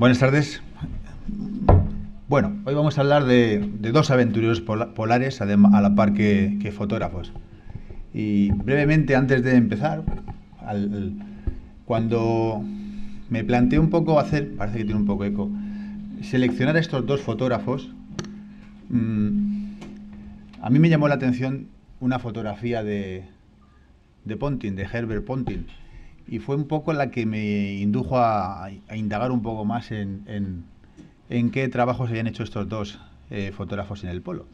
Buenas tardes. Bueno, hoy vamos a hablar de, dos aventureros polares a la par que, fotógrafos. Y brevemente, antes de empezar, cuando me planteé un poco hacer, parece que tiene un poco eco, seleccionar estos dos fotógrafos, mm, a mí me llamó la atención una fotografía de, de de Herbert Pontin, y fue un poco la que me indujo a, indagar un poco más en, en, en, qué trabajos habían hecho estos dos eh, fotógrafos en el polo.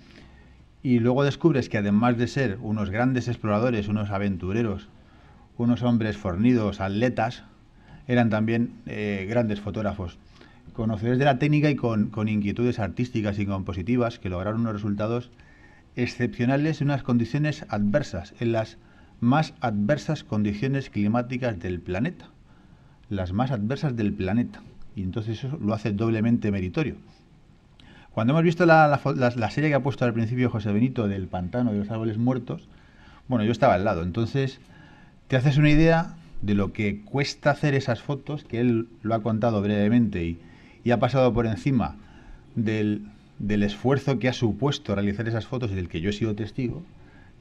Y luego descubres que además de ser unos grandes exploradores, unos aventureros, unos hombres fornidos, atletas, eran también eh, grandes fotógrafos, conocedores de la técnica y con, con inquietudes artísticas y compositivas que lograron unos resultados excepcionales en unas condiciones adversas, en las más adversas condiciones climáticas del planeta. Las más adversas del planeta. Y entonces eso lo hace doblemente meritorio. Cuando hemos visto la, serie que ha puesto al principio José Benito del pantano de los árboles muertos, bueno, yo estaba al lado. Entonces, te haces una idea de lo que cuesta hacer esas fotos, que él lo ha contado brevemente y, ha pasado por encima del, del esfuerzo que ha supuesto realizar esas fotos y del que yo he sido testigo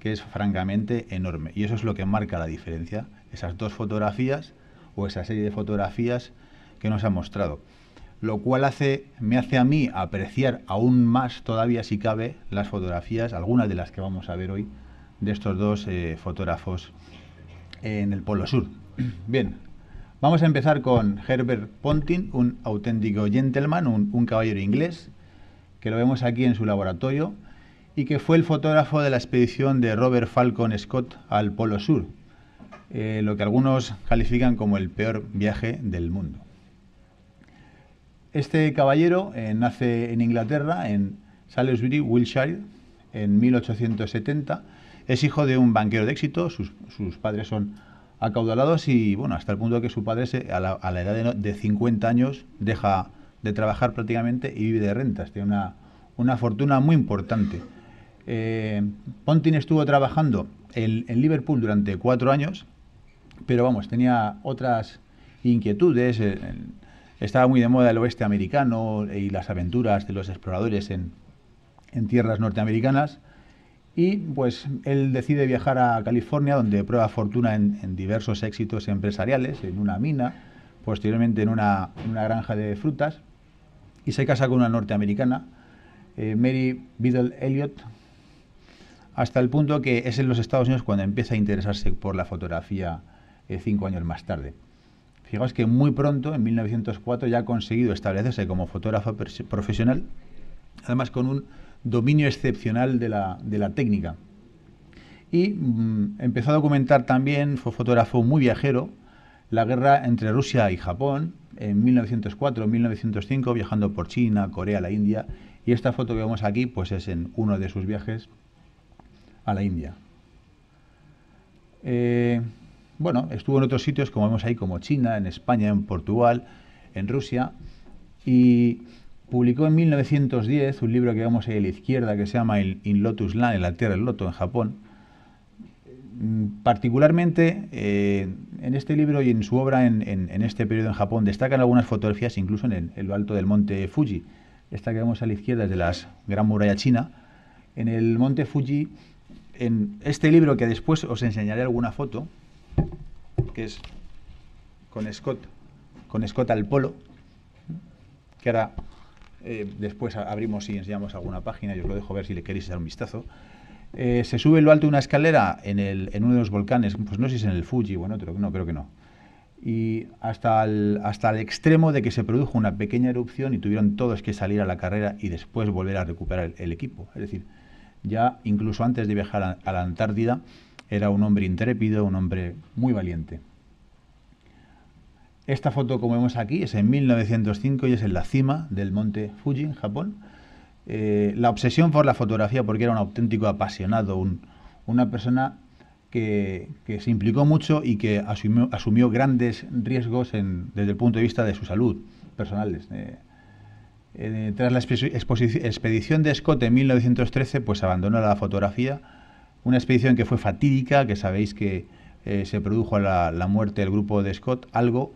que es francamente enorme. Y eso es lo que marca la diferencia, esas dos fotografías o esa serie de fotografías que nos ha mostrado. Lo cual hace, me hace a mí apreciar aún más todavía, si cabe, las fotografías, algunas de las que vamos a ver hoy, de estos dos eh, fotógrafos en el Polo Sur. Bien, vamos a empezar con Herbert Pontin, un auténtico gentleman, un caballero inglés, que lo vemos aquí en su laboratorio, y que fue el fotógrafo de la expedición de Robert Falcon Scott al Polo Sur, eh, lo que algunos califican como el peor viaje del mundo. Este caballero eh, nace en Inglaterra, en Salisbury, Wiltshire, en 1870. Es hijo de un banquero de éxito, sus, padres son acaudalados y bueno, hasta el punto de que su padre a, la, edad de, 50 años deja de trabajar prácticamente y vive de rentas. Tiene una, una fortuna muy importante. Eh, ...Pontin estuvo trabajando en, Liverpool durante cuatro años, pero vamos, tenía otras inquietudes. Eh, estaba muy de moda el oeste americano y las aventuras de los exploradores en, tierras norteamericanas. Y pues él decide viajar a California, donde prueba fortuna en, diversos éxitos empresariales, en una mina, posteriormente en una, granja de frutas, y se casa con una norteamericana, eh, Mary Biddle Elliott, hasta el punto que es en los Estados Unidos cuando empieza a interesarse por la fotografía eh, cinco años más tarde. Fijaos que muy pronto, en 1904, ya ha conseguido establecerse como fotógrafo profesional, además con un dominio excepcional de la, técnica. Y mm, empezó a documentar también, fue fotógrafo muy viajero, la guerra entre Rusia y Japón en 1904-1905, viajando por China, Corea, la India. Y esta foto que vemos aquí pues es en uno de sus viajes a la India. Eh, bueno, estuvo en otros sitios, como vemos ahí, como China, en España, en Portugal, en Rusia, y publicó en 1910 un libro que vemos ahí a la izquierda que se llama In Lotus Land, en la Tierra del Loto, en Japón. Mm, particularmente eh, en este libro y en su obra en, este periodo en Japón destacan algunas fotografías, incluso en el, alto del monte Fuji. Esta que vemos a la izquierda es de la Gran Muralla China. En el monte Fuji en este libro que después os enseñaré alguna foto, que es con Scott, con Scott al polo, que ahora eh, después abrimos y enseñamos alguna página, yo os lo dejo ver si le queréis dar un vistazo. Eh, se sube lo alto de una escalera en, el, en, uno de los volcanes, pues no sé si es en el Fuji o en otro, no, creo que no. Y hasta el, hasta el extremo de que se produjo una pequeña erupción y tuvieron todos que salir a la carrera y después volver a recuperar el equipo. Es decir, ya incluso antes de viajar a, la Antártida, era un hombre intrépido, un hombre muy valiente. Esta foto, como vemos aquí, es en 1905 y es en la cima del monte Fuji, en Japón. Eh, la obsesión por la fotografía, porque era un auténtico apasionado, una persona que, se implicó mucho y que asumió, grandes riesgos desde el punto de vista de su salud personales. Eh, tras la expedición de Scott en 1913, pues abandonó la fotografía, una expedición que fue fatídica, que sabéis que eh, se produjo la, muerte del grupo de Scott, algo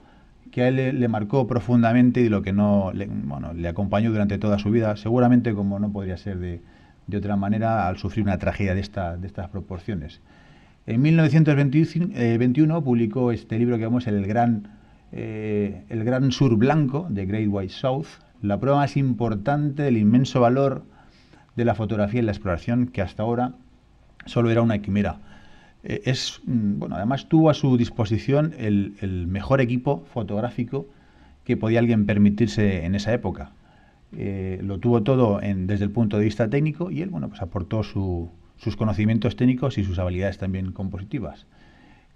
que a él le, marcó profundamente y lo que no le, acompañó durante toda su vida, seguramente como no podría ser de, otra manera al sufrir una tragedia de, estas proporciones. En 1921 eh, publicó este libro que vemos, El el gran Sur Blanco, de Great White South, la prueba más importante del inmenso valor de la fotografía y la exploración que hasta ahora solo era una quimera. Eh, es, mm, bueno, además tuvo a su disposición el, mejor equipo fotográfico que podía alguien permitirse en esa época. Eh, lo tuvo todo desde el punto de vista técnico y él bueno, pues aportó sus conocimientos técnicos y sus habilidades también compositivas.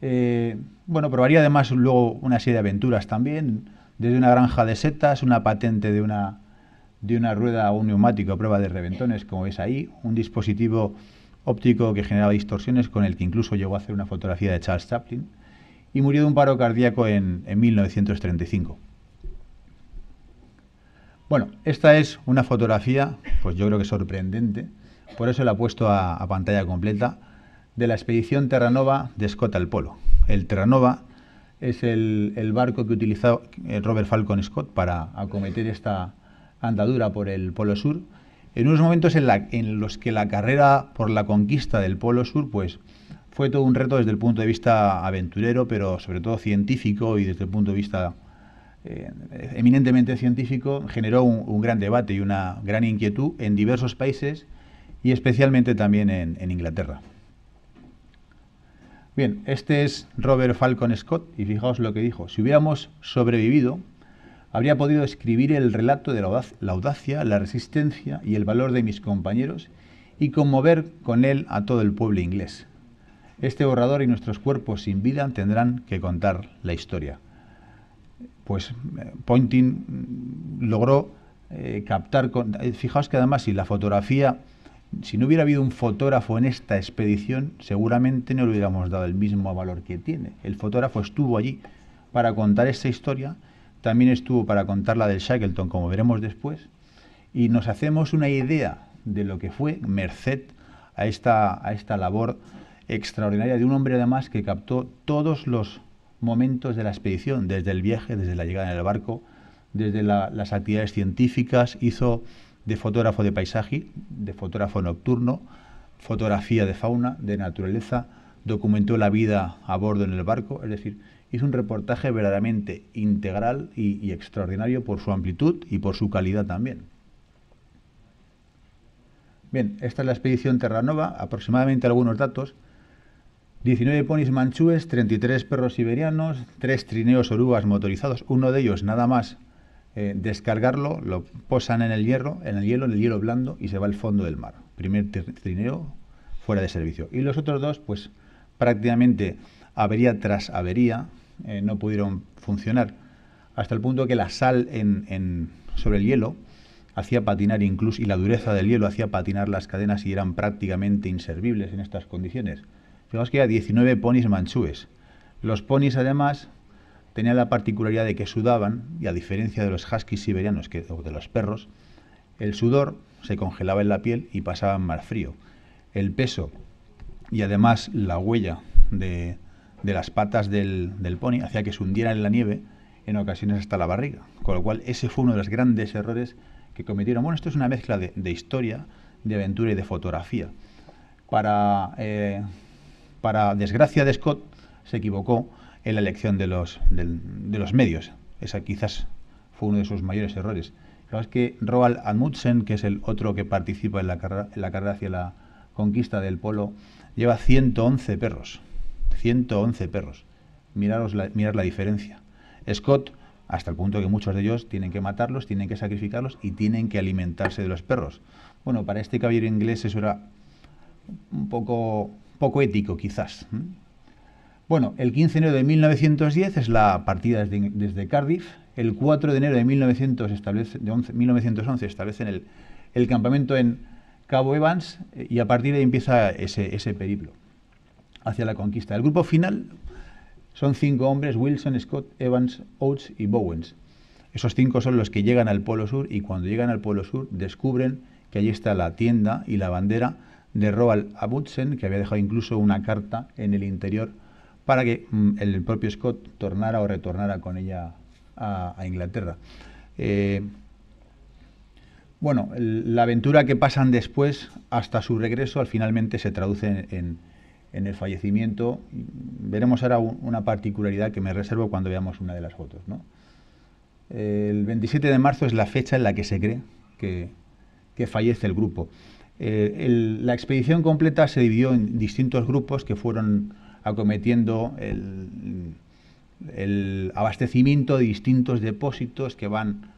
Eh, bueno, probaría además luego una serie de aventuras también, desde una granja de setas, una patente de una, de una rueda o un neumático a prueba de reventones, como veis ahí, un dispositivo óptico que generaba distorsiones con el que incluso llegó a hacer una fotografía de Charles Chaplin, y murió de un paro cardíaco en, 1935. Bueno, esta es una fotografía, pues yo creo que sorprendente, por eso la he puesto a, pantalla completa, de la expedición Terranova de Scott al Polo. El Terranova es el, barco que utilizó eh, Robert Falcon Scott para acometer esta andadura por el Polo Sur. En unos momentos en, los que la carrera por la conquista del Polo Sur, pues, fue todo un reto desde el punto de vista aventurero, pero sobre todo científico y desde el punto de vista eh, eminentemente científico, generó un, gran debate y una gran inquietud en diversos países y especialmente también en Inglaterra. Bien, este es Robert Falcon Scott y fijaos lo que dijo. Si hubiéramos sobrevivido, habría podido escribir el relato de la audacia, la resistencia y el valor de mis compañeros y conmover con él a todo el pueblo inglés. Este borrador y nuestros cuerpos sin vida tendrán que contar la historia. Pues eh, Pointing mm, logró eh, captar, con, eh, fijaos que además si la fotografía si no hubiera habido un fotógrafo en esta expedición, seguramente no le hubiéramos dado el mismo valor que tiene. El fotógrafo estuvo allí para contar esta historia, también estuvo para contar la del Shackleton, como veremos después, y nos hacemos una idea de lo que fue merced a esta, a esta labor extraordinaria de un hombre además que captó todos los momentos de la expedición, desde el viaje, desde la llegada en el barco, desde las actividades científicas, hizo de fotógrafo de paisaje, de fotógrafo nocturno, fotografía de fauna, de naturaleza, documentó la vida a bordo en el barco, es decir, hizo un reportaje verdaderamente integral y, extraordinario por su amplitud y por su calidad también. Bien, esta es la expedición Terranova, aproximadamente algunos datos. 19 ponis manchúes, 33 perros siberianos, 3 trineos orugas motorizados, uno de ellos nada más eh, descargarlo, lo posan en el hierro, en el hielo, en el hielo blando y se va al fondo del mar. Primer trineo fuera de servicio. Y los otros dos, pues prácticamente avería tras avería, eh, no pudieron funcionar, hasta el punto que la sal en, sobre el hielo hacía patinar incluso, y la dureza del hielo hacía patinar las cadenas y eran prácticamente inservibles en estas condiciones. Fijaos que había 19 ponis manchúes. Los ponis, además, tenía la particularidad de que sudaban, y a diferencia de los huskies siberianos o de los perros, el sudor se congelaba en la piel y pasaban más frío. El peso y además la huella de, las patas del, pony hacía que se hundieran en la nieve en ocasiones hasta la barriga. Con lo cual ese fue uno de los grandes errores que cometieron. Bueno, esto es una mezcla de, historia, de aventura y de fotografía. Para, eh, para desgracia de Scott, se equivocó en la elección de los, de, los medios. Esa quizás fue uno de sus mayores errores. Lo es que Roald Amundsen, que es el otro que participa en la, carrera, hacia la conquista del polo, lleva 111 perros. 111 perros. Miraros la, mirad la diferencia. Scott, hasta el punto que muchos de ellos tienen que matarlos, tienen que sacrificarlos y tienen que alimentarse de los perros. Bueno, para este caballero inglés eso era un poco, poco ético, quizás. Bueno, el 15 de enero de 1910 es la partida desde, Cardiff. El 4 de enero de, establece, de 1911 establecen el, campamento en Cabo Evans eh, y a partir de ahí empieza ese, ese periplo hacia la conquista. El grupo final son cinco hombres, Wilson, Scott, Evans, Oates y Bowens. Esos cinco son los que llegan al Polo Sur y cuando llegan al Polo Sur descubren que allí está la tienda y la bandera de Roald Amundsen, que había dejado incluso una carta en el interior para que mm, el propio Scott tornara o retornara con ella a, Inglaterra. Eh, bueno, la aventura que pasan después hasta su regreso al finalmente se traduce en, el fallecimiento. Veremos ahora una particularidad que me reservo cuando veamos una de las fotos. El 27 de marzo es la fecha en la que se cree que, fallece el grupo. Eh, la expedición completa se dividió en distintos grupos que fueron acometiendo el, abastecimiento de distintos depósitos que van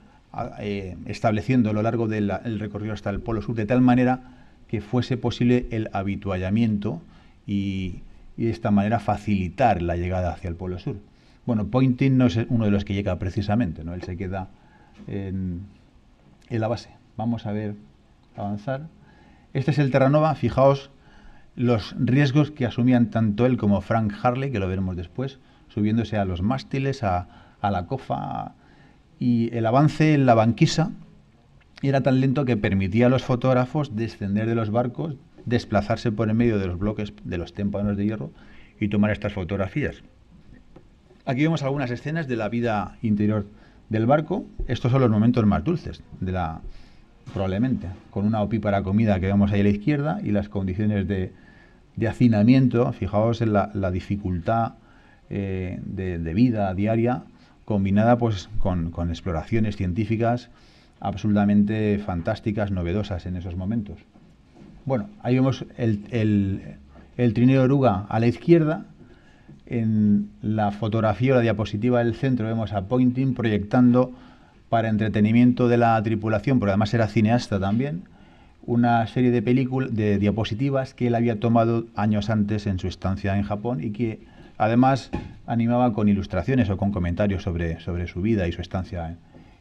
eh, estableciendo a lo largo del recorrido hasta el Polo Sur, de tal manera que fuese posible el habituallamiento y, de esta manera facilitar la llegada hacia el Polo Sur. Bueno, Pointing no es uno de los que llega precisamente, ¿no? Él se queda en, en la base. Vamos a ver avanzar. Este es el Terranova, fijaos los riesgos que asumían tanto él como Frank Harley, que lo veremos después, subiéndose a los mástiles, a, la cofa, y el avance en la banquisa era tan lento que permitía a los fotógrafos descender de los barcos, desplazarse por en medio de los bloques de los témpanos de hierro y tomar estas fotografías. Aquí vemos algunas escenas de la vida interior del barco. Estos son los momentos más dulces de la probablemente, con una opípara comida que vemos ahí a la izquierda y las condiciones de, de hacinamiento, fijaos en la, dificultad eh, de, vida diaria, combinada pues, con, exploraciones científicas absolutamente fantásticas, novedosas en esos momentos. Bueno, ahí vemos el, el, trineo oruga a la izquierda. En la fotografía o la diapositiva del centro vemos a Pointing proyectando para entretenimiento de la tripulación, porque además era cineasta también, una serie de películas, de diapositivas que él había tomado años antes en su estancia en Japón y que además animaba con ilustraciones o con comentarios sobre, sobre su vida y su estancia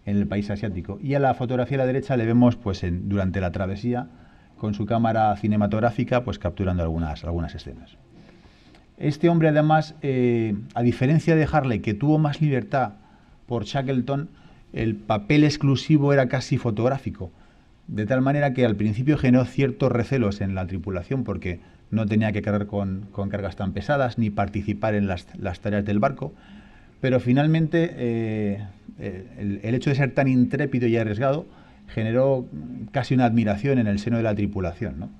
en, el país asiático. Y a la fotografía a la derecha le vemos pues durante la travesía con su cámara cinematográfica pues capturando algunas, algunas escenas. Este hombre además, eh, a diferencia de Harley, que tuvo más libertad por Shackleton, el papel exclusivo era casi fotográfico de tal manera que al principio generó ciertos recelos en la tripulación porque no tenía que cargar con, cargas tan pesadas ni participar en las, tareas del barco, pero finalmente eh, eh, el, hecho de ser tan intrépido y arriesgado generó casi una admiración en el seno de la tripulación.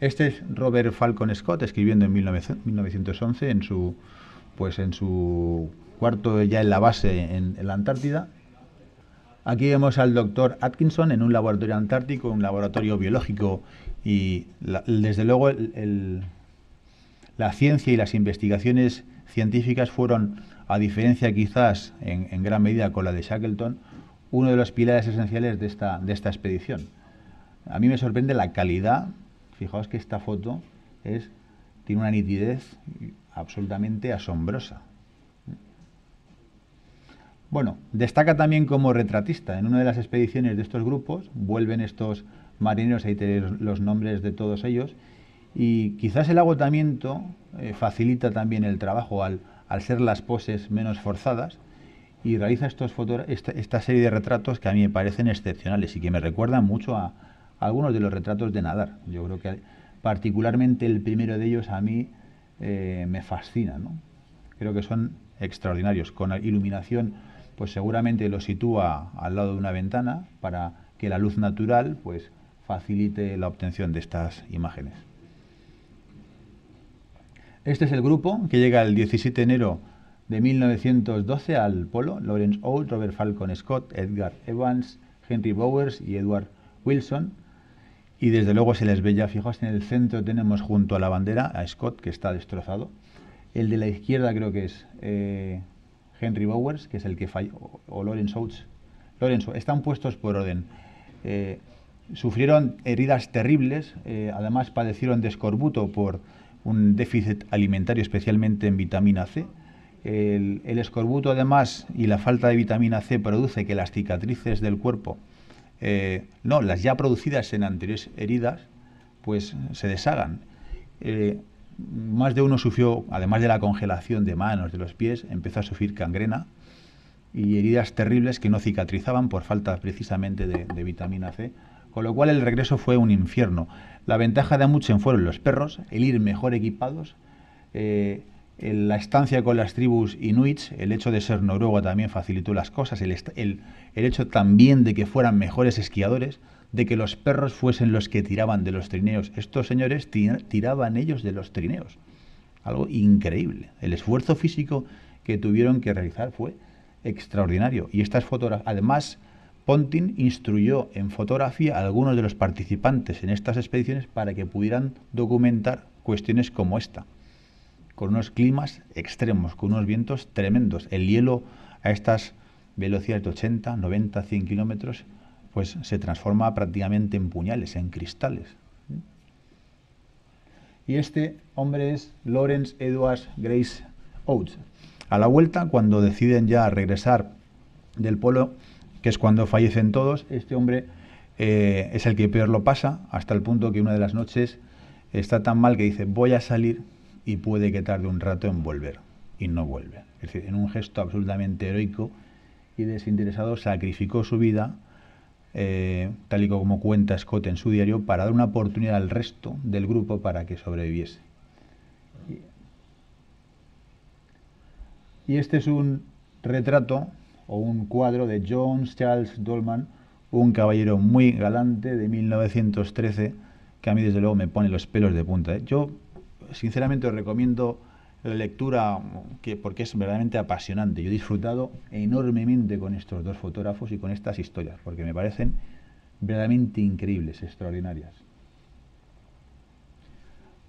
Este es Robert Falcon Scott escribiendo en 1911 en su, pues en su cuarto ya en la base en la Antártida Aquí vemos al doctor Atkinson en un laboratorio antártico, un laboratorio biológico y desde luego la ciencia y las investigaciones científicas fueron, a diferencia quizás en, gran medida con la de Shackleton, uno de los pilares esenciales de esta, de esta expedición. A mí me sorprende la calidad, fijaos que esta foto es, tiene una nitidez absolutamente asombrosa. Bueno, destaca también como retratista. En una de las expediciones de estos grupos vuelven estos marineros, ahí tenéis los nombres de todos ellos, y quizás el agotamiento eh, facilita también el trabajo al, ser las poses menos forzadas y realiza estos esta, esta, serie de retratos que a mí me parecen excepcionales y que me recuerdan mucho a, algunos de los retratos de nadar. Yo creo que particularmente el primero de ellos a mí eh, me fascina. ¿no? Creo que son extraordinarios, con iluminación pues seguramente lo sitúa al lado de una ventana para que la luz natural pues facilite la obtención de estas imágenes. Este es el grupo que llega el 17 de enero de 1912 al polo, Lawrence Old, Robert Falcon Scott, Edgar Evans, Henry Bowers y Edward Wilson. Y desde luego se les ve ya, fijaos, en el centro tenemos junto a la bandera a Scott, que está destrozado. El de la izquierda creo que es eh, Henry Bowers, que es el que falló, o Lorenzo Oates. Lorenzo, están puestos por orden. Eh, sufrieron heridas terribles, eh, además padecieron de escorbuto por un déficit alimentario, especialmente en vitamina C. El, escorbuto, además, y la falta de vitamina C produce que las cicatrices del cuerpo, eh, no, las ya producidas en anteriores heridas, pues se deshagan más de uno sufrió, además de la congelación de manos, de los pies, empezó a sufrir cangrena... y heridas terribles que no cicatrizaban por falta precisamente de, vitamina C, con lo cual el regreso fue un infierno. La ventaja de Amuchen fueron los perros, el ir mejor equipados, eh, la estancia con las tribus inuits, el hecho de ser noruego también facilitó las cosas, el hecho también de que fueran mejores esquiadores, de que los perros fuesen los que tiraban de los trineos. Estos señores tiraban ellos de los trineos. Algo increíble. El esfuerzo físico que tuvieron que realizar fue extraordinario. Y estas fotografías, además, Pontin instruyó en fotografía a algunos de los participantes en estas expediciones para que pudieran documentar cuestiones como esta, con unos climas extremos, con unos vientos tremendos, el hielo a estas velocidades de 80, 90, 100 kilómetros pues se transforma prácticamente en puñales, en cristales. Y este hombre es Lawrence Edwards Grace Oates. A la vuelta, cuando deciden ya regresar del polo, que es cuando fallecen todos, este hombre eh, es el que peor lo pasa, hasta el punto que una de las noches está tan mal que dice voy a salir y puede que tarde un rato en volver. Y no vuelve. Es decir, en un gesto absolutamente heroico y desinteresado sacrificó su vida eh, tal y como cuenta Scott en su diario, para dar una oportunidad al resto del grupo para que sobreviviese. Y este es un retrato o un cuadro de John Charles Dolman, un caballero muy galante de 1913, que a mí desde luego me pone los pelos de punta. ¿eh? Yo sinceramente os recomiendo la lectura, que, porque es verdaderamente apasionante. Yo he disfrutado enormemente con estos dos fotógrafos y con estas historias, porque me parecen verdaderamente increíbles, extraordinarias.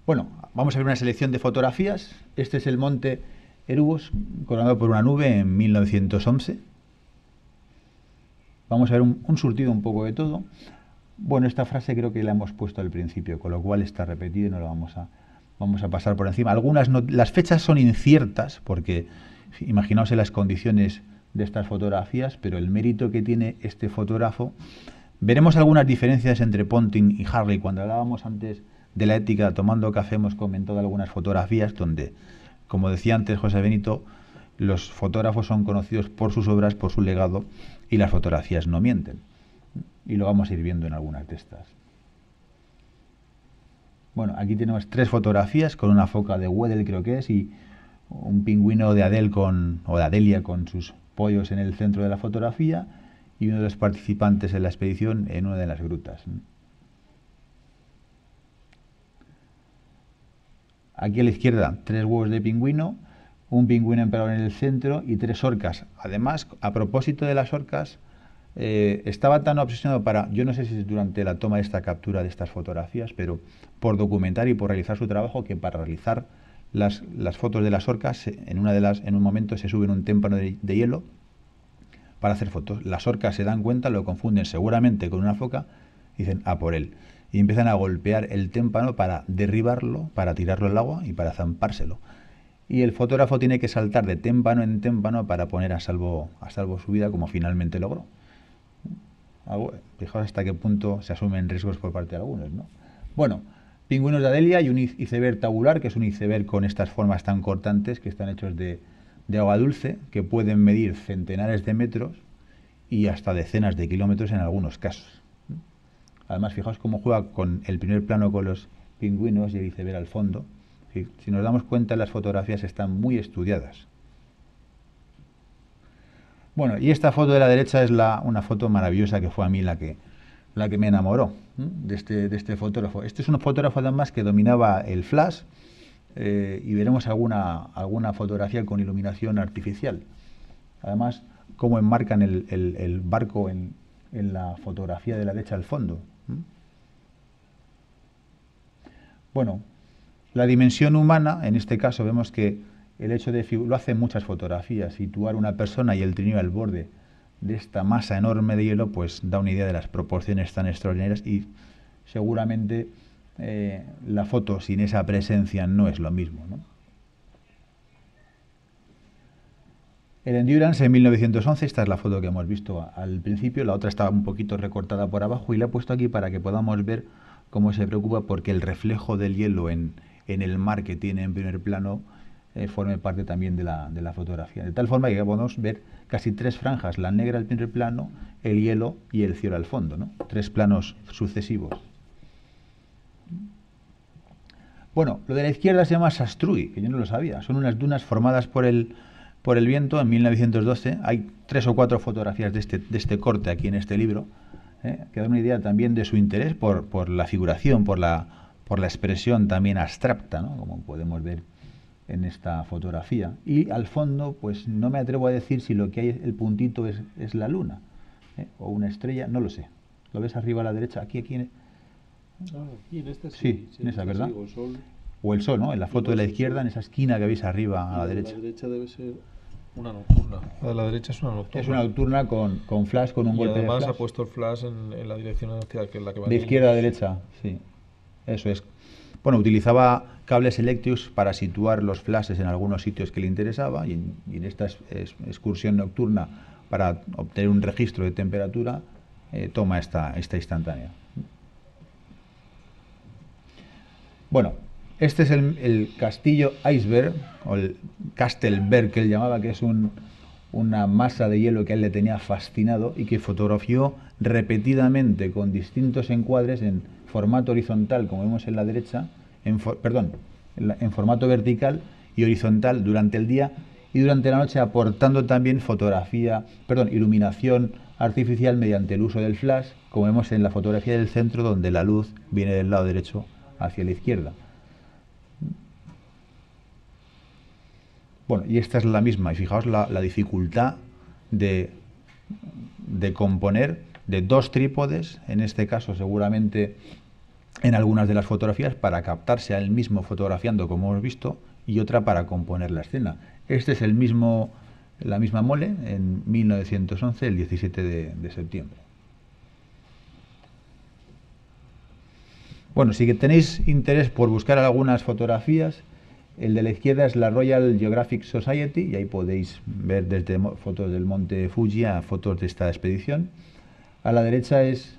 Bueno, vamos a ver una selección de fotografías. Este es el monte Erubos, coronado por una nube en 1911. Vamos a ver un, un surtido un poco de todo. Bueno, esta frase creo que la hemos puesto al principio, con lo cual está repetida y no la vamos a, vamos a pasar por encima. Algunas las fechas son inciertas porque imaginaos las condiciones de estas fotografías, pero el mérito que tiene este fotógrafo. Veremos algunas diferencias entre Ponting y Harley. Cuando hablábamos antes de la ética tomando café hemos comentado algunas fotografías donde, como decía antes José Benito, los fotógrafos son conocidos por sus obras, por su legado y las fotografías no mienten. Y lo vamos a ir viendo en algunas de estas. Bueno, aquí tenemos tres fotografías con una foca de Weddell creo que es y un pingüino de Adel con, o de Adelia con sus pollos en el centro de la fotografía y uno de los participantes en la expedición en una de las grutas. Aquí a la izquierda, tres huevos de pingüino, un pingüino emperador en el centro y tres orcas. Además, a propósito de las orcas, eh, estaba tan obsesionado para, yo no sé si es durante la toma de esta captura de estas fotografías, pero por documentar y por realizar su trabajo, que para realizar las, fotos de las orcas, en, una de las, en un momento se sube un témpano de, hielo para hacer fotos. Las orcas se dan cuenta, lo confunden seguramente con una foca, dicen, a ah, por él. Y empiezan a golpear el témpano para derribarlo, para tirarlo al agua y para zampárselo y el fotógrafo tiene que saltar de témpano en témpano para poner a salvo, a salvo su vida como finalmente logró fijaos hasta qué punto se asumen riesgos por parte de algunos, ¿no? Bueno, pingüinos de Adelia y un iceberg tabular, que es un iceberg con estas formas tan cortantes que están hechos de, agua dulce, que pueden medir centenares de metros y hasta decenas de kilómetros en algunos casos. Además, fijaos cómo juega con el primer plano con los pingüinos y el iceberg al fondo. si nos damos cuenta, las fotografías están muy estudiadas. Bueno, y esta foto de la derecha es la, una foto maravillosa que fue a mí la que, la que me enamoró este, de, este, fotógrafo. Este es un fotógrafo además que dominaba el flash eh, y veremos alguna, alguna fotografía con iluminación artificial. Además, cómo enmarcan el, barco en, la fotografía de la derecha al fondo. Bueno, la dimensión humana, en este caso vemos que el hecho de, lo hacen muchas fotografías, situar una persona y el trineo al borde de esta masa enorme de hielo, pues da una idea de las proporciones tan extraordinarias y seguramente eh, la foto sin esa presencia no es lo mismo. El Endurance en 1911, esta es la foto que hemos visto al principio, la otra estaba un poquito recortada por abajo y la he puesto aquí para que podamos ver cómo se preocupa porque el reflejo del hielo en, en el mar que tiene en primer plano eh, forme parte también de la, de la, fotografía. De tal forma que podemos ver casi tres franjas, la negra al primer plano, el hielo y el cielo al fondo, tres planos sucesivos. Bueno, lo de la izquierda se llama Sastrui, que yo no lo sabía. Son unas dunas formadas por el, por el viento en 1912. Hay tres o cuatro fotografías de este, este corte aquí en este libro, ¿eh? que dan una idea también de su interés por, la figuración, por la, por la expresión también abstracta, como podemos ver en esta fotografía. Y al fondo, pues no me atrevo a decir si lo que hay, el puntito es, es la luna ¿eh? o una estrella, no lo sé. ¿Lo ves arriba a la derecha? Aquí, aquí. En... aquí en esta sí, sí, en, esa, ¿verdad? o, el sol. ¿no? En la foto pues de la izquierda, en esa esquina que veis arriba a la derecha. La derecha debe ser una nocturna. La de la derecha es una nocturna. Es una nocturna con, con flash, con un golpe además de flash. ha puesto el flash en, en la dirección hacia la que va. De izquierda a derecha, sí. Eso es, bueno, utilizaba cables eléctricos para situar los flashes en algunos sitios que le interesaba y en, esta excursión nocturna para obtener un registro de temperatura eh, toma esta, instantánea. Bueno, este es el, castillo iceberg, o el Castelberg que él llamaba, que es una masa de hielo que a él le tenía fascinado y que fotografió repetidamente con distintos encuadres en formato horizontal, como vemos en la derecha, en perdón, en, formato vertical y horizontal durante el día y durante la noche aportando también fotografía, perdón, iluminación artificial mediante el uso del flash, como vemos en la fotografía del centro donde la luz viene del lado derecho hacia la izquierda. Bueno, y esta es la misma, y fijaos la, dificultad de, de componer de dos trípodes, en este caso seguramente en algunas de las fotografías para captarse a él mismo fotografiando, como hemos visto, y otra para componer la escena. Este es el mismo, la misma mole en 1911, el 17 de, septiembre. Bueno, si tenéis interés por buscar algunas fotografías, el de la izquierda es la Royal Geographic Society y ahí podéis ver desde fotos del monte Fuji a fotos de esta expedición. A la derecha es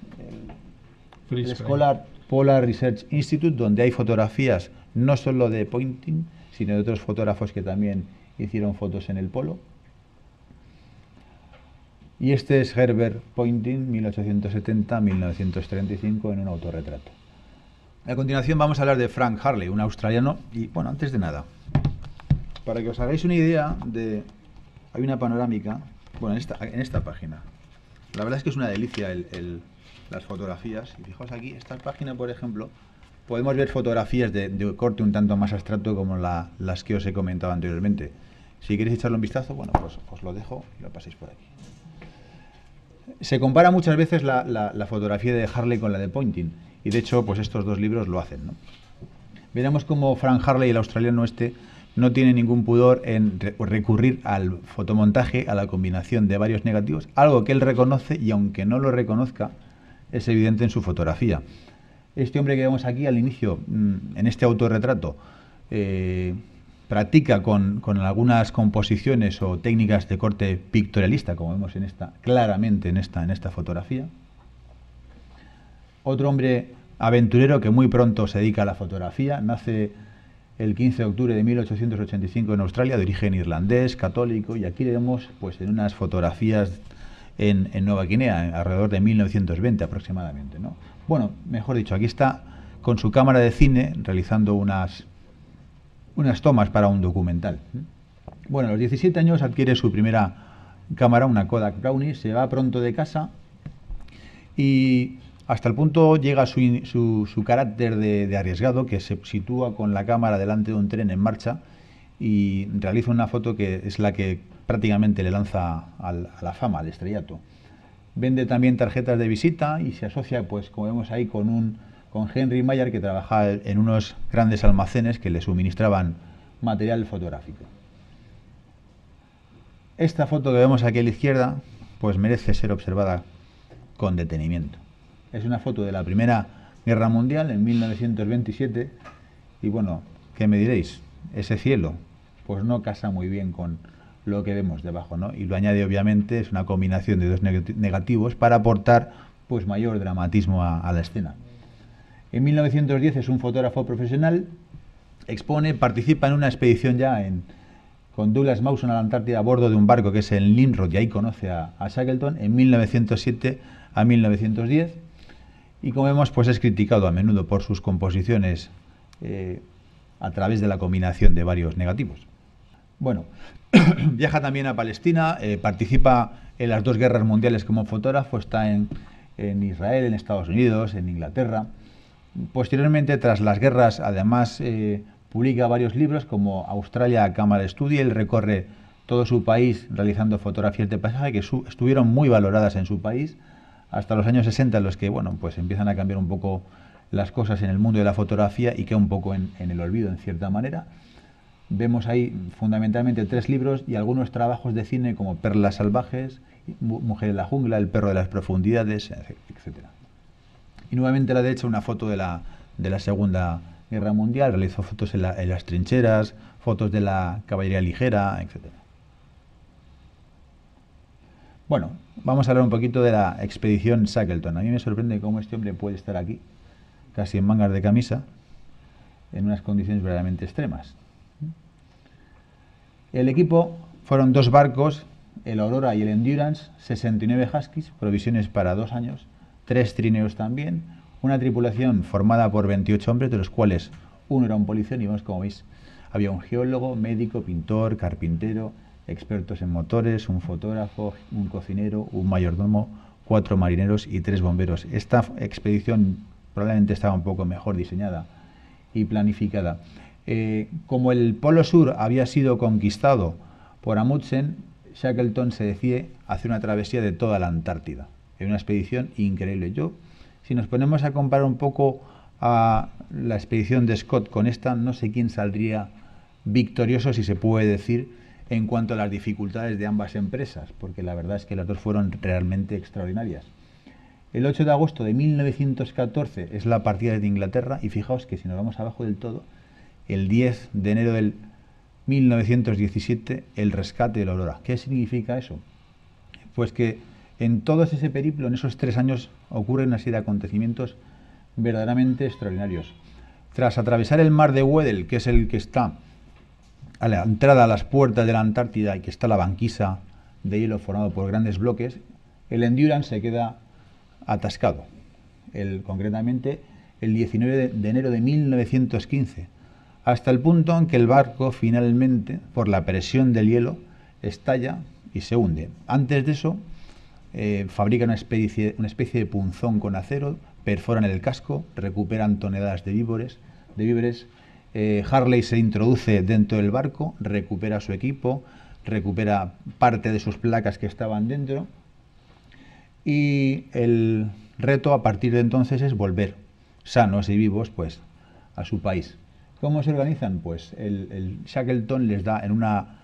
el, el Scholar Polar Research Institute, donde hay fotografías no solo de Pointing, sino de otros fotógrafos que también hicieron fotos en el polo. Y este es Herbert Pointing 1870-1935, en un autorretrato. A continuación vamos a hablar de Frank Harley, un australiano. Y bueno, antes de nada, para que os hagáis una idea de... Hay una panorámica, bueno, en esta, en esta página. La verdad es que es una delicia el las fotografías. Y fijaos aquí, esta página, por ejemplo, podemos ver fotografías de, corte un tanto más abstracto como las que os he comentado anteriormente. Si queréis echarle un vistazo, bueno, pues os lo dejo y lo paséis por aquí. Se compara muchas veces la, fotografía de Harley con la de Pointing... Y de hecho, pues estos dos libros lo hacen, ¿no? Veremos cómo Frank Harley, el australiano este, no tiene ningún pudor en recurrir al fotomontaje, a la combinación de varios negativos, algo que él reconoce y aunque no lo reconozca, es evidente en su fotografía. Este hombre que vemos aquí al inicio, mm, en este autorretrato, eh, practica con, algunas composiciones o técnicas de corte pictorialista, como vemos en esta, claramente en esta, en esta fotografía. Otro hombre aventurero que muy pronto se dedica a la fotografía, nace el 15 de octubre de 1885 en Australia, de origen irlandés, católico, y aquí vemos pues, en unas fotografías en, Nueva Guinea, alrededor de 1920 aproximadamente. ¿no? Bueno, mejor dicho, aquí está con su cámara de cine realizando unas, unas tomas para un documental. Bueno, a los 17 años adquiere su primera cámara, una Kodak Brownie, se va pronto de casa y hasta el punto llega su, carácter de, arriesgado, que se sitúa con la cámara delante de un tren en marcha y realiza una foto que es la que prácticamente le lanza a la fama, al estrellato. Vende también tarjetas de visita y se asocia, pues como vemos ahí, con, un, con Henry Mayer, que trabajaba en unos grandes almacenes que le suministraban material fotográfico. Esta foto que vemos aquí a la izquierda, pues merece ser observada con detenimiento. Es una foto de la Primera Guerra Mundial en 1927 y bueno, ¿qué me diréis? Ese cielo, pues no casa muy bien con, lo que vemos debajo, ¿no? Y lo añade obviamente, es una combinación de dos negativos para aportar pues mayor dramatismo a, la escena. En 1910 es un fotógrafo profesional, expone, participa en una expedición ya en, con Douglas Mawson a la Antártida a bordo de un barco que es el Nimrod, y ahí conoce a, Shackleton, en 1907 a 1910. Y como vemos, pues es criticado a menudo por sus composiciones eh, a través de la combinación de varios negativos. Bueno, viaja también a Palestina, eh, participa en las dos guerras mundiales como fotógrafo, está en, Israel, en Estados Unidos, en Inglaterra. Posteriormente, tras las guerras, además eh, publica varios libros como Australia Cámara Estudio, él recorre todo su país realizando fotografías de paisaje que estuvieron muy valoradas en su país hasta los años 60 en los que bueno pues empiezan a cambiar un poco las cosas en el mundo de la fotografía y queda un poco en el olvido en cierta manera. Vemos ahí fundamentalmente tres libros y algunos trabajos de cine como Perlas Salvajes, Mujer en la Jungla, El Perro de las Profundidades, etc. Y nuevamente a la derecha una foto de la, de la Segunda Guerra Mundial, realizó fotos en, las trincheras, fotos de la caballería ligera, etc. Bueno, vamos a hablar un poquito de la expedición Shackleton. A mí me sorprende cómo este hombre puede estar aquí, casi en mangas de camisa, en unas condiciones verdaderamente extremas. El equipo fueron dos barcos, el Aurora y el Endurance, 69 Huskies, provisiones para dos años, tres trineos también, una tripulación formada por 28 hombres, de los cuales uno era un policía y más, como veis, había un geólogo, médico, pintor, carpintero, expertos en motores, un fotógrafo, un cocinero, un mayordomo, cuatro marineros y tres bomberos. Esta expedición probablemente estaba un poco mejor diseñada y planificada. Eh, como el Polo Sur había sido conquistado por Amundsen, Shackleton se decide hacer una travesía de toda la Antártida. Es una expedición increíble. Yo, si nos ponemos a comparar un poco a la expedición de Scott con esta, no sé quién saldría victorioso, si se puede decir, en cuanto a las dificultades de ambas empresas, porque la verdad es que las dos fueron realmente extraordinarias. El 8 de agosto de 1914 es la partida de Inglaterra y fijaos que si nos vamos abajo del todo, el 10 de enero del 1917 el rescate de la Aurora. ¿Qué significa eso? Pues que en todo ese periplo, en esos tres años, ocurren una serie de acontecimientos verdaderamente extraordinarios. Tras atravesar el mar de Weddell, que es el que está a la entrada a las puertas de la Antártida y que está la banquisa de hielo formado por grandes bloques, el Endurance se queda atascado. El, concretamente, el 19 de enero de 1915 hasta el punto en que el barco finalmente, por la presión del hielo, estalla y se hunde. Antes de eso, eh, fabrican una especie, de punzón con acero, perforan el casco, recuperan toneladas de víveres, de eh, Harley se introduce dentro del barco, recupera su equipo, recupera parte de sus placas que estaban dentro y el reto a partir de entonces es volver sanos y vivos pues a su país. ¿Cómo se organizan? Pues el, Shackleton les da en una,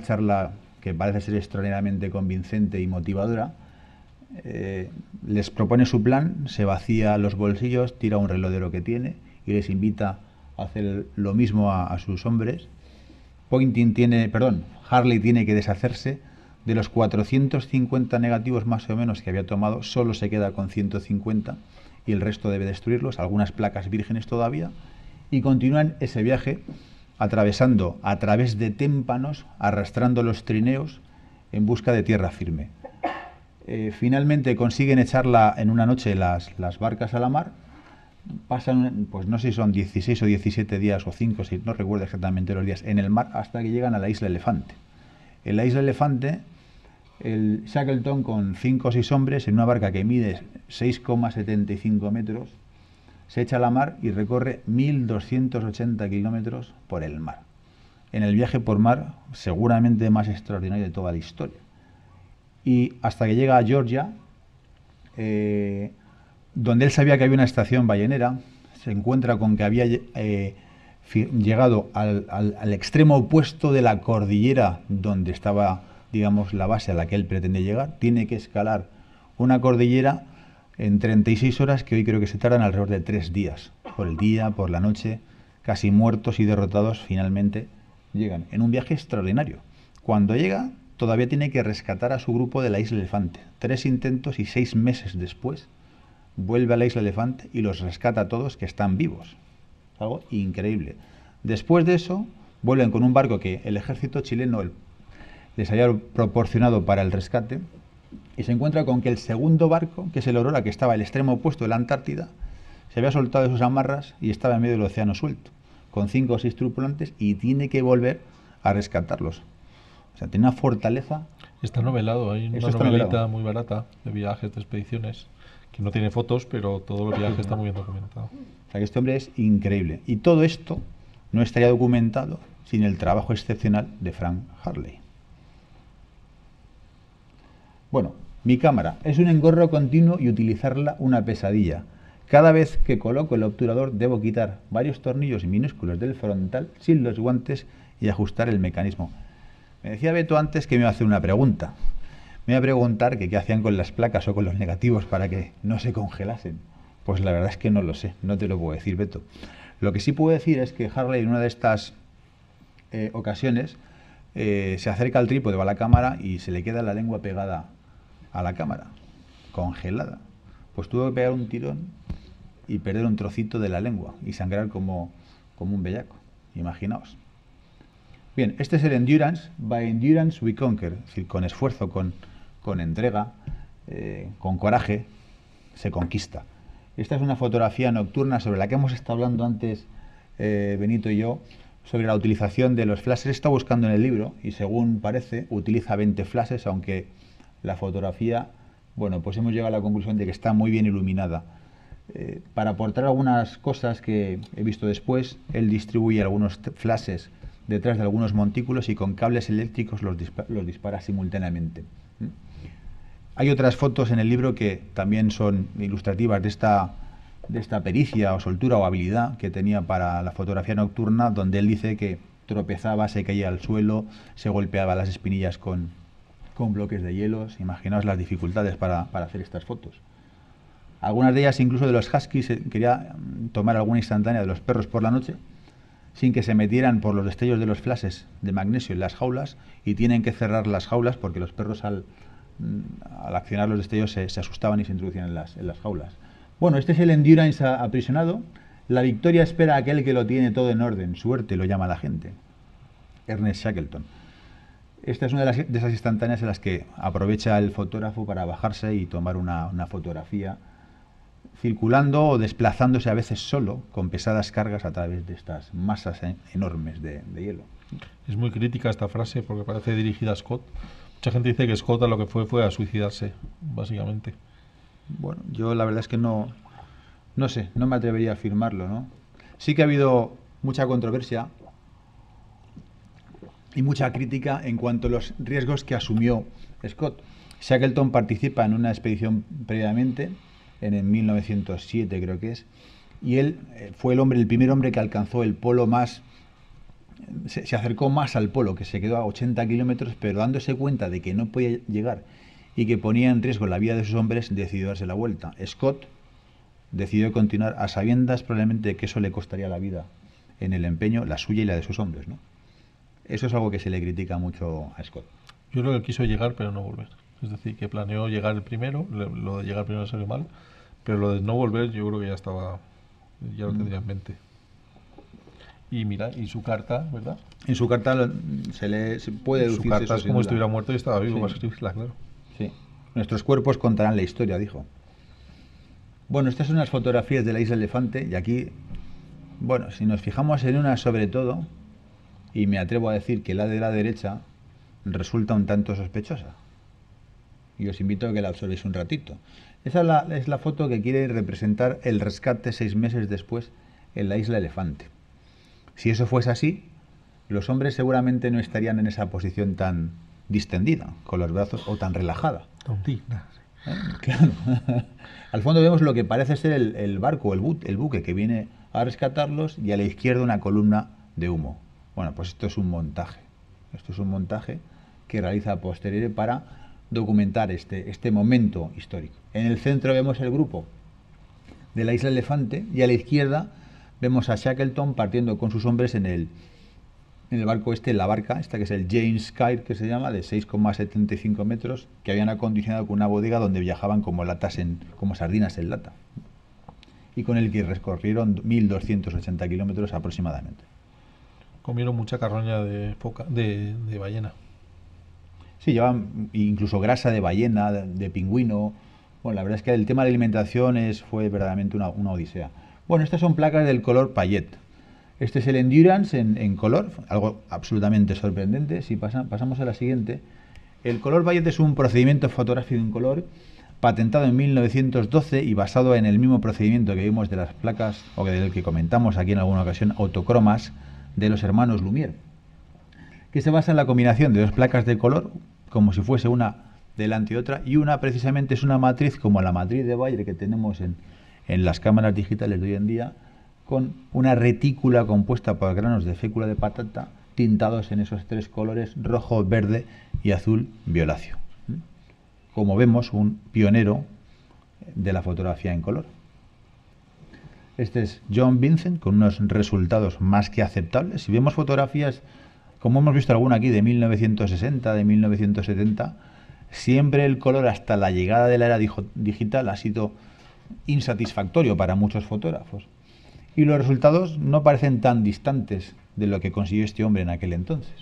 charla que parece ser extraordinariamente convincente y motivadora, eh, les propone su plan, se vacía los bolsillos, tira un reloj de que tiene y les invita a hacer lo mismo a, a sus hombres. Pointing tiene, perdón, Harley tiene que deshacerse de los 450 negativos más o menos que había tomado, solo se queda con 150 y el resto debe destruirlos, algunas placas vírgenes todavía, y continúan ese viaje atravesando a través de témpanos, arrastrando los trineos en busca de tierra firme. Eh, finalmente consiguen echarla en una noche las, las, barcas a la mar. Pasan, pues no sé si son 16 o 17 días o 5, si no recuerdo exactamente los días, en el mar hasta que llegan a la isla Elefante. En la isla Elefante, el Shackleton con 5 o 6 hombres en una barca que mide 6,75 metros se echa a la mar y recorre 1.280 kilómetros por el mar. En el viaje por mar, seguramente más extraordinario de toda la historia. Y hasta que llega a Georgia, eh, donde él sabía que había una estación ballenera, se encuentra con que había eh, llegado al, extremo opuesto de la cordillera donde estaba, digamos, la base a la que él pretende llegar. Tiene que escalar una cordillera en 36 horas que hoy creo que se tardan alrededor de tres días. Por el día, por la noche, casi muertos y derrotados, finalmente llegan en un viaje extraordinario. Cuando llega, todavía tiene que rescatar a su grupo de la isla Elefante. Tres intentos y seis meses después, vuelve a la isla Elefante y los rescata a todos que están vivos. Algo increíble. Después de eso, vuelven con un barco que el ejército chileno les había proporcionado para el rescate y se encuentra con que el segundo barco, que es el Aurora, que estaba al extremo opuesto de la Antártida, se había soltado de sus amarras y estaba en medio del océano suelto, con cinco o seis tripulantes y tiene que volver a rescatarlos. O sea, tiene una fortaleza. Está novelado, hay una novelita muy barata de viajes, de expediciones, que no tiene fotos, pero todo el viaje está muy bien documentado. O sea, que este hombre es increíble. Y todo esto no estaría documentado sin el trabajo excepcional de Frank Harley. Bueno, mi cámara es un engorro continuo y utilizarla una pesadilla. Cada vez que coloco el obturador debo quitar varios tornillos minúsculos del frontal sin los guantes y ajustar el mecanismo. Me decía Beto antes que me iba a hacer una pregunta. Me iba a preguntar que qué hacían con las placas o con los negativos para que no se congelasen. Pues la verdad es que no lo sé, no te lo puedo decir, Beto. Lo que sí puedo decir es que Harley en una de estas eh, ocasiones eh, se acerca al trípode, va a la cámara y se le queda la lengua pegada a la cámara, congelada. Pues tuve que pegar un tirón y perder un trocito de la lengua y sangrar como, como un bellaco. Imaginaos. Bien, este es el endurance. By endurance we conquer. Es decir, con esfuerzo, con, con entrega, eh, con coraje, se conquista. Esta es una fotografía nocturna sobre la que hemos estado hablando antes eh, Benito y yo, sobre la utilización de los flashes. Está buscando en el libro y según parece utiliza 20 flashes, aunque la fotografía, bueno, pues hemos llegado a la conclusión de que está muy bien iluminada. Eh, para aportar algunas cosas que he visto después, él distribuye algunos flashes detrás de algunos montículos y con cables eléctricos los, dispara simultáneamente. Hay otras fotos en el libro que también son ilustrativas de esta, de esta pericia o soltura o habilidad que tenía para la fotografía nocturna, donde él dice que tropezaba, se caía al suelo, se golpeaba las espinillas con, con bloques de hielos. Imaginaos las dificultades para, hacer estas fotos. Algunas de ellas, incluso de los huskies, eh, quería mm, tomar alguna instantánea de los perros por la noche, sin que se metieran por los destellos de los flashes de magnesio en las jaulas, y tienen que cerrar las jaulas porque los perros al, mm, accionar los destellos se, asustaban y se introducían en las, en las jaulas. Bueno, este es el Endurance aprisionado. La victoria espera a aquel que lo tiene todo en orden. Suerte lo llama la gente. Ernest Shackleton. Esta es una de, esas instantáneas en las que aprovecha el fotógrafo para bajarse y tomar una, fotografía circulando o desplazándose a veces solo con pesadas cargas a través de estas masas enormes de, hielo. Es muy crítica esta frase porque parece dirigida a Scott. Mucha gente dice que Scott a lo que fue fue a suicidarse, básicamente. Bueno, yo la verdad es que no, no sé, no me atrevería a afirmarlo, ¿no? Sí que ha habido mucha controversia y mucha crítica en cuanto a los riesgos que asumió Scott. Shackleton participa en una expedición previamente, en el 1907 creo que es, y él eh, fue el hombre, el primer hombre que alcanzó el polo más, se, acercó más al polo, que se quedó a 80 kilómetros, pero dándose cuenta de que no podía llegar y que ponía en riesgo la vida de sus hombres, decidió darse la vuelta. Scott decidió continuar a sabiendas probablemente que eso le costaría la vida en el empeño, la suya y la de sus hombres, ¿no? Eso es algo que se le critica mucho a Scott. Yo creo que quiso llegar pero no volver. Es decir, que planeó llegar el primero, lo de llegar primero salió mal, pero lo de no volver yo creo que ya estaba, ya lo mm. tendría en mente. Y mira, y su carta, ¿verdad? En su carta se le puede deducir. como si estuviera muerto y estaba vivo, Sí. Nuestros cuerpos contarán la historia, dijo. Bueno, estas son unas fotografías de la isla Elefante y aquí, bueno, si nos fijamos en una sobre todo, y me atrevo a decir que la de la derecha resulta un tanto sospechosa. Y os invito a que la observéis un ratito. Esa es la, foto que quiere representar el rescate seis meses después en la isla Elefante. Si eso fuese así, los hombres seguramente no estarían en esa posición tan distendida, con los brazos o tan relajada. ¿Eh? Claro. Al fondo vemos lo que parece ser el, barco, el, el buque que viene a rescatarlos y a la izquierda una columna de humo. Bueno, pues esto es un montaje. Esto es un montaje que realiza posteriore para documentar este, este momento histórico. En el centro vemos el grupo de la isla Elefante y a la izquierda vemos a Shackleton partiendo con sus hombres en el, en el barco este, en la barca, esta que es el James Skype que se llama, de 6,75 metros, que habían acondicionado con una bodega donde viajaban como, latas en, como sardinas en lata, y con el que recorrieron 1.280 kilómetros aproximadamente comieron mucha carroña de, de, ballena. Sí, llevan incluso grasa de ballena, de, pingüino. Bueno, la verdad es que el tema de alimentación fue verdaderamente una, una odisea. Bueno, estas son placas del color payet. Este es el Endurance en, color, algo absolutamente sorprendente. Si pasamos a la siguiente. El color payet es un procedimiento fotográfico en color patentado en 1912 y basado en el mismo procedimiento que vimos de las placas o del que comentamos aquí en alguna ocasión, autocromas de los hermanos Lumière, que se basa en la combinación de dos placas de color, como si fuese una delante y otra, y una precisamente es una matriz como la matriz de Bayer que tenemos en, en las cámaras digitales de hoy en día, con una retícula compuesta por granos de fécula de patata tintados en esos tres colores rojo, verde y azul violáceo. ¿Mm? Como vemos, un pionero de la fotografía en color. Este es John Vincent con unos resultados más que aceptables. Si vemos fotografías, como hemos visto alguna aquí, de 1960, de 1970, siempre el color hasta la llegada de la era digital ha sido insatisfactorio para muchos fotógrafos. Y los resultados no parecen tan distantes de lo que consiguió este hombre en aquel entonces.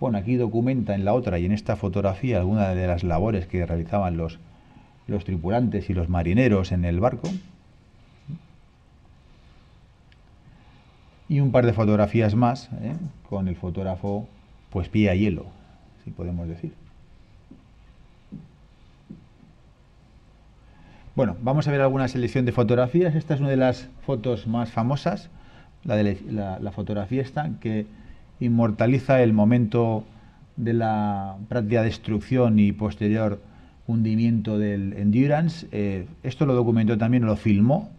Bueno, aquí documenta en la otra y en esta fotografía algunas de las labores que realizaban los, los tripulantes y los marineros en el barco. y un par de fotografías más ¿eh? con el fotógrafo pues pie a hielo, si podemos decir. Bueno, vamos a ver alguna selección de fotografías. Esta es una de las fotos más famosas, la, de la, fotografía esta, que inmortaliza el momento de la práctica destrucción y posterior hundimiento del Endurance. Eh, esto lo documentó también, lo filmó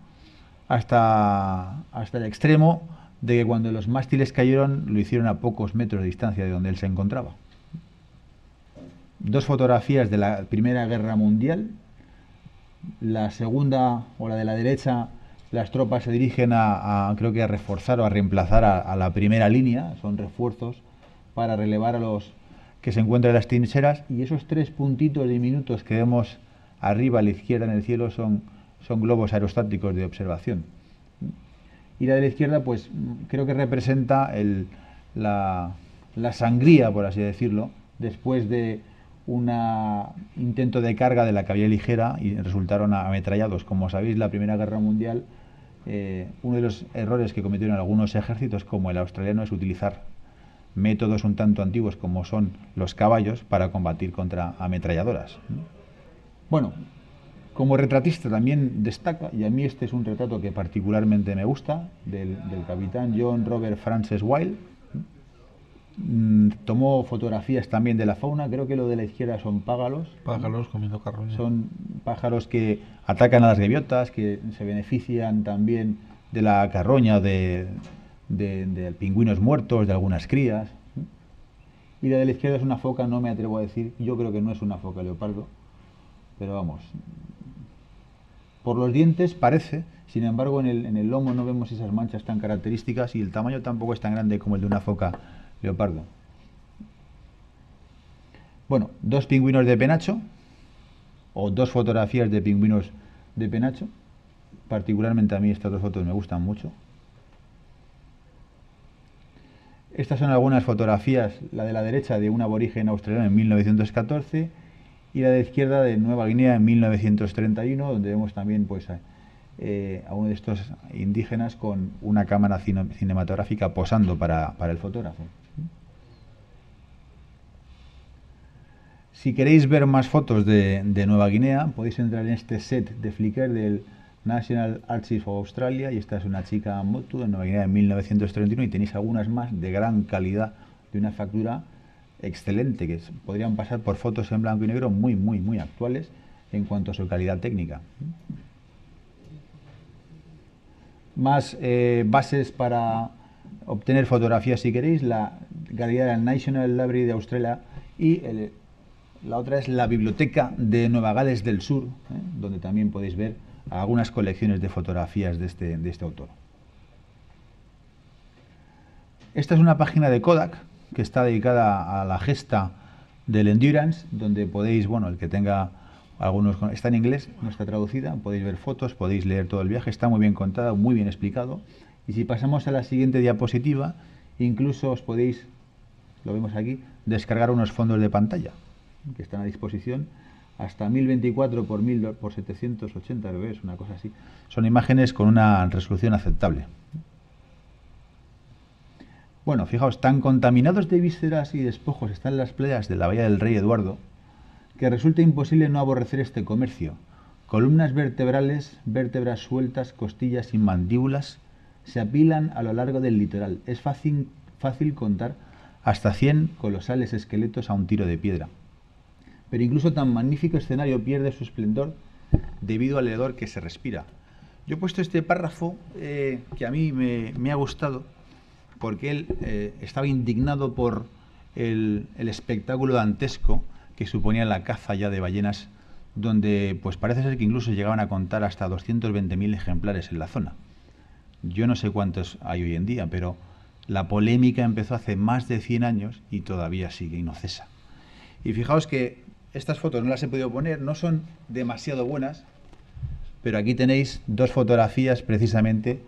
hasta, hasta el extremo de que cuando los mástiles cayeron lo hicieron a pocos metros de distancia de donde él se encontraba. Dos fotografías de la Primera Guerra Mundial. La segunda o la de la derecha, las tropas se dirigen a, creo que a reforzar o a reemplazar a, la primera línea, son refuerzos para relevar a los que se encuentran en las trincheras y esos tres puntitos diminutos que vemos arriba a la izquierda en el cielo son, son globos aerostáticos de observación y la de la izquierda pues creo que representa el, la, sangría, por así decirlo, después de un intento de carga de la caballería ligera y resultaron ametrallados. Como sabéis, la Primera Guerra Mundial, eh, uno de los errores que cometieron algunos ejércitos, como el australiano, es utilizar métodos un tanto antiguos como son los caballos para combatir contra ametralladoras. Bueno, como retratista también destaca, y a mí este es un retrato que particularmente me gusta, del, capitán John Robert Francis Wilde. Mm, tomó fotografías también de la fauna, creo que lo de la izquierda son págalos. ...págalos comiendo carroña. Son pájaros que atacan a las gaviotas, que se benefician también de la carroña de, de pingüinos muertos, de algunas crías. Y la de la izquierda es una foca, no me atrevo a decir, yo creo que no es una foca leopardo, pero vamos, por los dientes parece, sin embargo en el, lomo no vemos esas manchas tan características y el tamaño tampoco es tan grande como el de una foca leopardo. Bueno, dos pingüinos de penacho, o dos fotografías de pingüinos de penacho. Particularmente a mí estas dos fotos me gustan mucho. Estas son algunas fotografías, la de la derecha de un aborigen australiano en 1914 y la de izquierda de Nueva Guinea en 1931, donde vemos también pues, eh, a, uno de estos indígenas con una cámara cinematográfica posando para, el fotógrafo. Si queréis ver más fotos de, Nueva Guinea, podéis entrar en este set de Flickr del National Archive of Australia. Y esta es una chica motu de Nueva Guinea en 1931 y tenéis algunas más de gran calidad, de una factura excelente, que podrían pasar por fotos en blanco y negro muy, muy, muy actuales en cuanto a su calidad técnica. Más eh, bases para obtener fotografías si queréis, la galería del National Library de Australia y la otra es la Biblioteca de Nueva Gales del Sur, ¿eh? donde también podéis ver algunas colecciones de fotografías de este, de este autor. Esta es una página de Kodak que está dedicada a la gesta del endurance, donde podéis, bueno, el que tenga algunos, está en inglés, no está traducida, podéis ver fotos, podéis leer todo el viaje, está muy bien contado, muy bien explicado. Y si pasamos a la siguiente diapositiva, incluso os podéis, lo vemos aquí, descargar unos fondos de pantalla que están a disposición hasta 1024 por, 1000, por 780, una cosa así. Son imágenes con una resolución aceptable. Bueno, fijaos, tan contaminados de vísceras y despojos están las playas de la Bahía del Rey Eduardo que resulta imposible no aborrecer este comercio. Columnas vertebrales, vértebras sueltas, costillas y mandíbulas se apilan a lo largo del litoral. Es fácil, fácil contar hasta 100 colosales esqueletos a un tiro de piedra. Pero incluso tan magnífico escenario pierde su esplendor debido al hedor que se respira. Yo he puesto este párrafo eh, que a mí me ha gustado porque él eh, estaba indignado por el, espectáculo dantesco que suponía la caza ya de ballenas, donde pues parece ser que incluso llegaban a contar hasta 220.000 ejemplares en la zona. Yo no sé cuántos hay hoy en día, pero la polémica empezó hace más de 100 años y todavía sigue y no cesa. Y fijaos que estas fotos no las he podido poner, no son demasiado buenas, pero aquí tenéis dos fotografías precisamente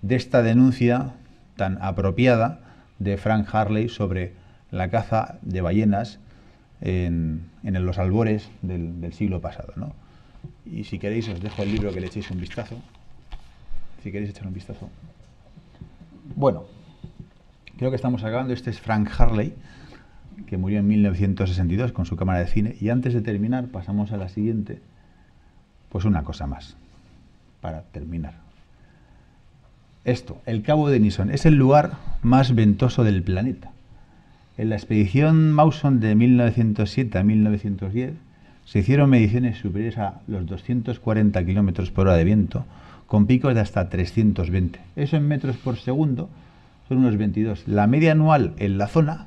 de esta denuncia tan apropiada de Frank Harley sobre la caza de ballenas en, los albores del, siglo pasado. ¿no? Y si queréis os dejo el libro que le echéis un vistazo. Si queréis echar un vistazo. Bueno, creo que estamos acabando. Este es Frank Harley, que murió en 1962 con su cámara de cine. Y antes de terminar pasamos a la siguiente. Pues una cosa más, para terminar esto, el Cabo de Nisón, es el lugar más ventoso del planeta. En la expedición Mawson de 1907 a 1910 se hicieron mediciones superiores a los 240 km por hora de viento, con picos de hasta 320. Eso en metros por segundo son unos 22. La media anual en la zona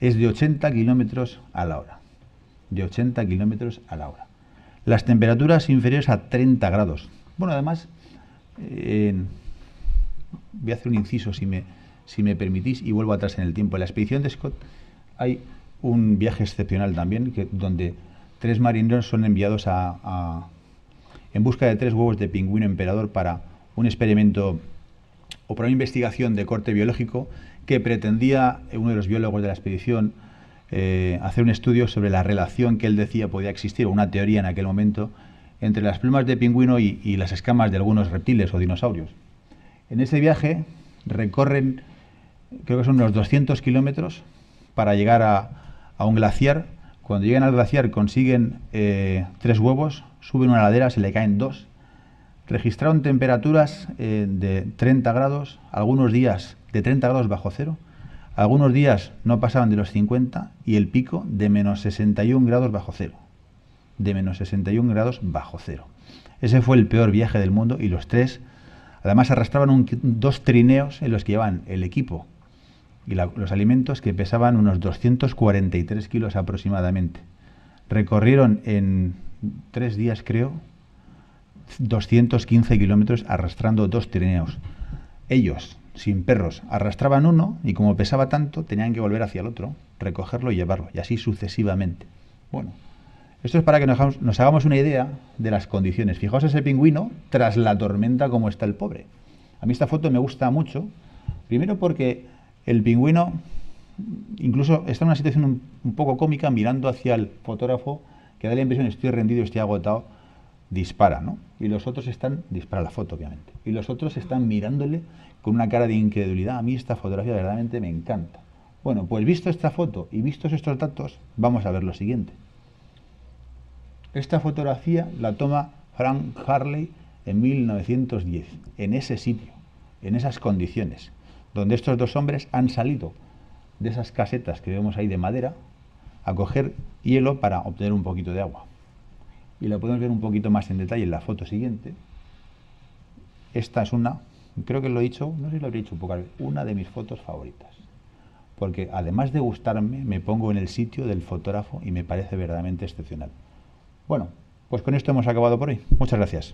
es de 80 km a la hora. De 80 km a la hora. Las temperaturas inferiores a 30 grados. Bueno, además, voy a hacer un inciso si me, si me permitís y vuelvo atrás en el tiempo. En la expedición de Scott hay un viaje excepcional también, que, donde tres marineros son enviados a, en busca de tres huevos de pingüino emperador para un experimento o para una investigación de corte biológico que pretendía uno de los biólogos de la expedición eh, hacer un estudio sobre la relación que él decía podía existir, o una teoría en aquel momento, entre las plumas de pingüino y las escamas de algunos reptiles o dinosaurios. En ese viaje recorren, creo que son unos 200 kilómetros para llegar a, un glaciar. Cuando llegan al glaciar consiguen eh, tres huevos, suben una ladera, se le caen dos. Registraron temperaturas eh, de 30 grados, algunos días de 30 grados bajo cero, algunos días no pasaban de los 50 y el pico de menos 61 grados bajo cero. De menos 61 grados bajo cero. Ese fue el peor viaje del mundo y los tres Además arrastraban dos trineos en los que llevaban el equipo y los alimentos que pesaban unos 243 kilos aproximadamente. Recorrieron en tres días, creo, 215 kilómetros arrastrando dos trineos. Ellos, sin perros, arrastraban uno y como pesaba tanto, tenían que volver hacia el otro, recogerlo y llevarlo, y así sucesivamente. Bueno, esto es para que nos hagamos, una idea de las condiciones. Fijaos ese pingüino tras la tormenta como está el pobre. A mí esta foto me gusta mucho, primero porque el pingüino incluso está en una situación un, poco cómica mirando hacia el fotógrafo que da la impresión de estoy rendido, estoy agotado, dispara, ¿no? Y los otros están, dispara la foto obviamente, y los otros están mirándole con una cara de incredulidad. A mí esta fotografía verdaderamente me encanta. Bueno, pues visto esta foto y vistos estos datos, vamos a ver lo siguiente. Esta fotografía la toma Frank Harley en 1910, en ese sitio, en esas condiciones, donde estos dos hombres han salido de esas casetas que vemos ahí de madera a coger hielo para obtener un poquito de agua. Y la podemos ver un poquito más en detalle en la foto siguiente. Esta es una, creo que lo he dicho, no sé si lo habría dicho un poco, una de mis fotos favoritas. Porque además de gustarme, me pongo en el sitio del fotógrafo y me parece verdaderamente excepcional. Bueno, pues con esto hemos acabado por hoy. Muchas gracias.